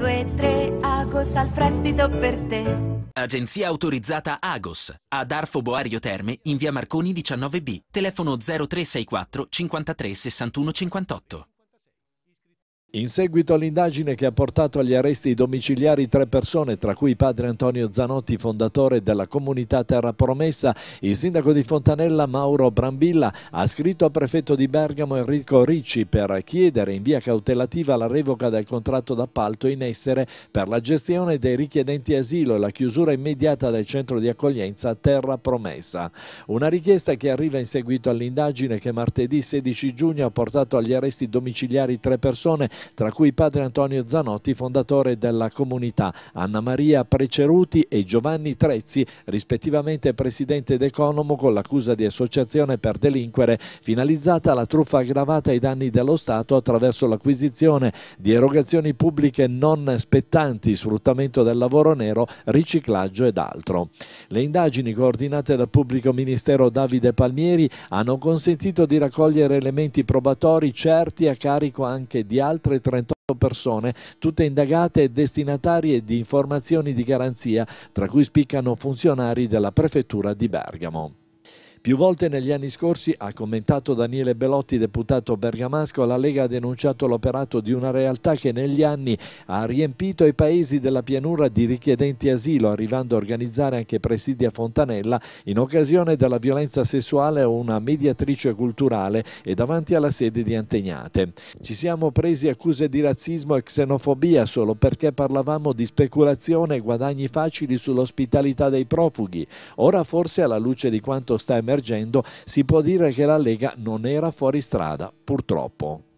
due, tre, Agos al prestito per te. Agenzia autorizzata Agos, ad Arfo Boario Terme, in via Marconi 19B, telefono 0364 53 61 58. In seguito all'indagine che ha portato agli arresti domiciliari tre persone, tra cui padre Antonio Zanotti, fondatore della comunità Terra Promessa, il sindaco di Fontanella Mauro Brambilla ha scritto al prefetto di Bergamo Enrico Ricci per chiedere in via cautelativa la revoca del contratto d'appalto in essere per la gestione dei richiedenti asilo e la chiusura immediata del centro di accoglienza Terra Promessa. Una richiesta che arriva in seguito all'indagine che martedì 16 giugno ha portato agli arresti domiciliari tre persone tra cui padre Antonio Zanotti, fondatore della comunità, Anna Maria Preceruti e Giovanni Trezzi, rispettivamente presidente ed economo con l'accusa di associazione per delinquere finalizzata alla truffa aggravata ai danni dello Stato attraverso l'acquisizione di erogazioni pubbliche non spettanti, sfruttamento del lavoro nero, riciclaggio ed altro. Le indagini coordinate dal pubblico ministero Davide Palmieri hanno consentito di raccogliere elementi probatori certi a carico anche di altri altre 38 persone, tutte indagate e destinatarie di informazioni di garanzia, tra cui spiccano funzionari della prefettura di Bergamo. Più volte negli anni scorsi, ha commentato Daniele Belotti, deputato bergamasco, la Lega ha denunciato l'operato di una realtà che negli anni ha riempito i paesi della pianura di richiedenti asilo, arrivando a organizzare anche presidi a Fontanella in occasione della violenza sessuale o una mediatrice culturale e davanti alla sede di Antegnate. Ci siamo presi accuse di razzismo e xenofobia solo perché parlavamo di speculazione e guadagni facili sull'ospitalità dei profughi. Ora forse alla luce di quanto sta emergendo emergendo, si può dire che la Lega non era fuori strada, purtroppo.